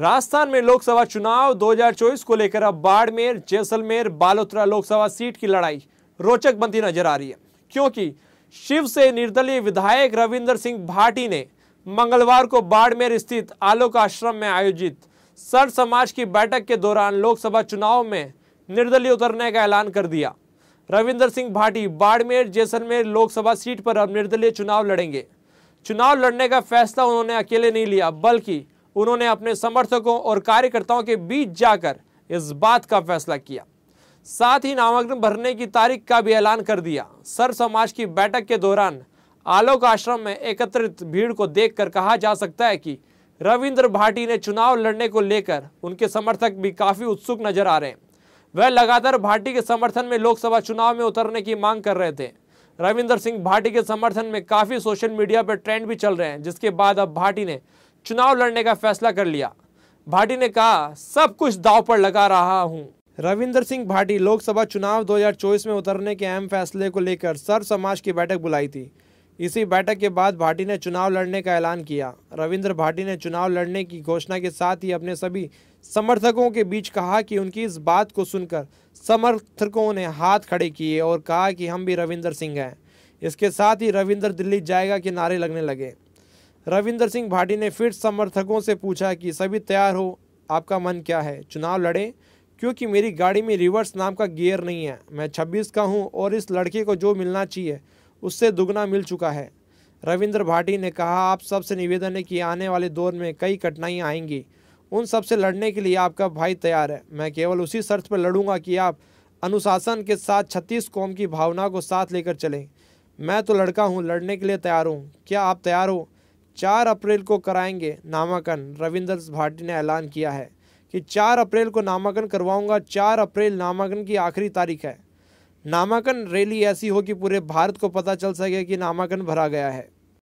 राजस्थान में लोकसभा चुनाव 2024 को लेकर अब बाड़मेर जैसलमेर बालोतरा लोकसभा सीट की लड़ाई रोचक बनती नजर आ रही है क्योंकि शिव से निर्दलीय विधायक रविंदर सिंह भाटी ने मंगलवार को बाड़मेर स्थित आलोक आश्रम में आयोजित सर समाज की बैठक के दौरान लोकसभा चुनाव में निर्दलीय उतरने का ऐलान कर दिया रविंदर सिंह भाटी बाड़मेर जैसलमेर लोकसभा सीट पर अब निर्दलीय चुनाव लड़ेंगे चुनाव लड़ने का फैसला उन्होंने अकेले नहीं लिया बल्कि उन्होंने अपने समर्थकों और कार्यकर्ताओं के बीच जाकर इस बात का फैसला किया साथ ही नामांकन भरने की तारीख का भी ऐलान कर दिया सर समाज की बैठक के दौरान आलोक आश्रम में एकत्रित भीड़ को देखकर कहा जा सकता है कि रविंद्र भाटी ने चुनाव लड़ने को लेकर उनके समर्थक भी काफी उत्सुक नजर आ रहे हैं वह लगातार भाटी के समर्थन में लोकसभा चुनाव में उतरने की मांग कर रहे थे रविंद्र सिंह भाटी के समर्थन में काफी सोशल मीडिया पर ट्रेंड भी चल रहे हैं जिसके बाद अब भाटी ने चुनाव लड़ने का फैसला कर लिया भाटी ने कहा सब कुछ दाव पर लगा रहा हूँ रविंदर सिंह भाटी लोकसभा चुनाव 2024 में उतरने के अहम फैसले को लेकर सर्व समाज की बैठक बुलाई थी इसी बैठक के बाद भाटी ने चुनाव लड़ने का ऐलान किया रविंद्र भाटी ने चुनाव लड़ने की घोषणा के साथ ही अपने सभी समर्थकों के बीच कहा कि उनकी इस बात को सुनकर समर्थकों ने हाथ खड़े किए और कहा कि हम भी रविंदर सिंह हैं इसके साथ ही रविंदर दिल्ली जाएगा के नारे लगने लगे रविंदर सिंह भाटी ने फिर समर्थकों से पूछा कि सभी तैयार हो आपका मन क्या है चुनाव लड़ें क्योंकि मेरी गाड़ी में रिवर्स नाम का गियर नहीं है मैं 26 का हूं और इस लड़के को जो मिलना चाहिए उससे दुगना मिल चुका है रविंद्र भाटी ने कहा आप सबसे निवेदन है कि आने वाले दौर में कई कठिनाइयाँ आएंगी उन सब से लड़ने के लिए आपका भाई तैयार है मैं केवल उसी शर्त पर लड़ूंगा कि आप अनुशासन के साथ छत्तीस कौम की भावना को साथ लेकर चलें मैं तो लड़का हूँ लड़ने के लिए तैयार हूँ क्या आप तैयार हो चार अप्रैल को कराएंगे नामांकन रविंद्र भाटी ने ऐलान किया है कि चार अप्रैल को नामांकन करवाऊंगा चार अप्रैल नामांकन की आखिरी तारीख है नामांकन रैली ऐसी हो कि पूरे भारत को पता चल सके कि नामांकन भरा गया है